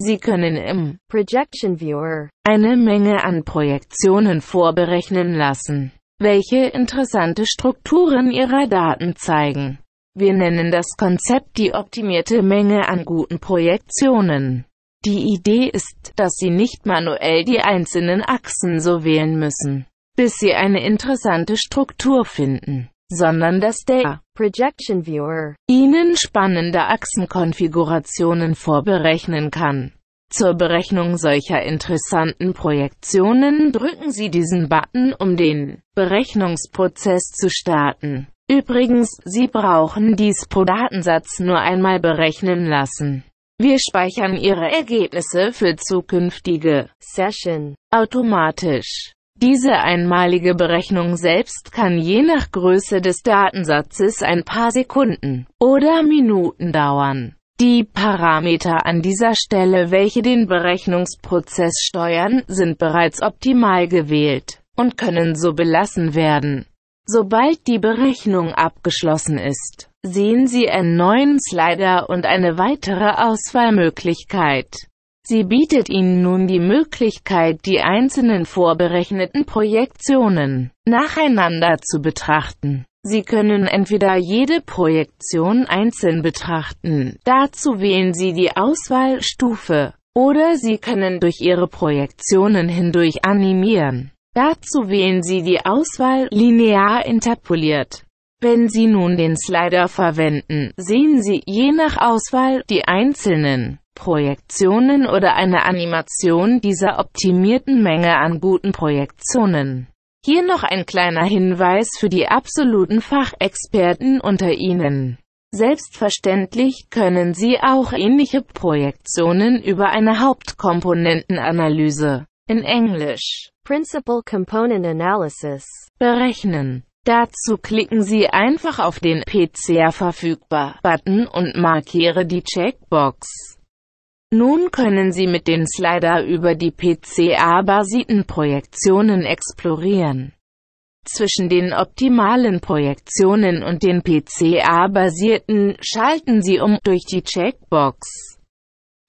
Sie können im Projection Viewer eine Menge an Projektionen vorberechnen lassen, welche interessante Strukturen ihrer Daten zeigen. Wir nennen das Konzept die optimierte Menge an guten Projektionen. Die Idee ist, dass Sie nicht manuell die einzelnen Achsen so wählen müssen, bis Sie eine interessante Struktur finden, sondern dass der Projection Viewer Ihnen spannende Achsenkonfigurationen vorberechnen kann. Zur Berechnung solcher interessanten Projektionen drücken Sie diesen Button, um den Berechnungsprozess zu starten. Übrigens, Sie brauchen dies pro Datensatz nur einmal berechnen lassen. Wir speichern Ihre Ergebnisse für zukünftige Session automatisch. Diese einmalige Berechnung selbst kann je nach Größe des Datensatzes ein paar Sekunden oder Minuten dauern. Die Parameter an dieser Stelle, welche den Berechnungsprozess steuern, sind bereits optimal gewählt und können so belassen werden. Sobald die Berechnung abgeschlossen ist, sehen Sie einen neuen Slider und eine weitere Auswahlmöglichkeit. Sie bietet Ihnen nun die Möglichkeit, die einzelnen vorberechneten Projektionen nacheinander zu betrachten. Sie können entweder jede Projektion einzeln betrachten, dazu wählen Sie die Auswahlstufe, oder Sie können durch Ihre Projektionen hindurch animieren. Dazu wählen Sie die Auswahl linear interpoliert. Wenn Sie nun den Slider verwenden, sehen Sie je nach Auswahl die einzelnen Projektionen oder eine Animation dieser optimierten Menge an guten Projektionen. Hier noch ein kleiner Hinweis für die absoluten Fachexperten unter Ihnen. Selbstverständlich können Sie auch ähnliche Projektionen über eine Hauptkomponentenanalyse in Englisch Principal Component Analysis berechnen. Dazu klicken Sie einfach auf den PCR verfügbar Button und markiere die Checkbox. Nun können Sie mit dem Slider über die PCA-basierten Projektionen explorieren. Zwischen den optimalen Projektionen und den PCA-basierten schalten Sie um durch die Checkbox.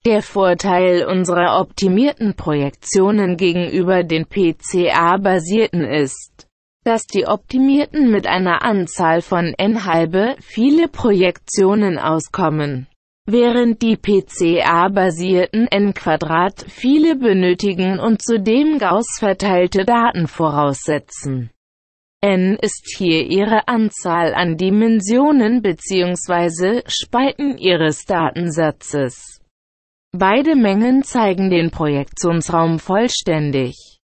Der Vorteil unserer optimierten Projektionen gegenüber den PCA-basierten ist, dass die optimierten mit einer Anzahl von n halbe viele Projektionen auskommen. Während die PCA-basierten n-Quadrat viele benötigen und zudem Gauss verteilte Daten voraussetzen. n ist hier ihre Anzahl an Dimensionen bzw. Spalten ihres Datensatzes. Beide Mengen zeigen den Projektionsraum vollständig.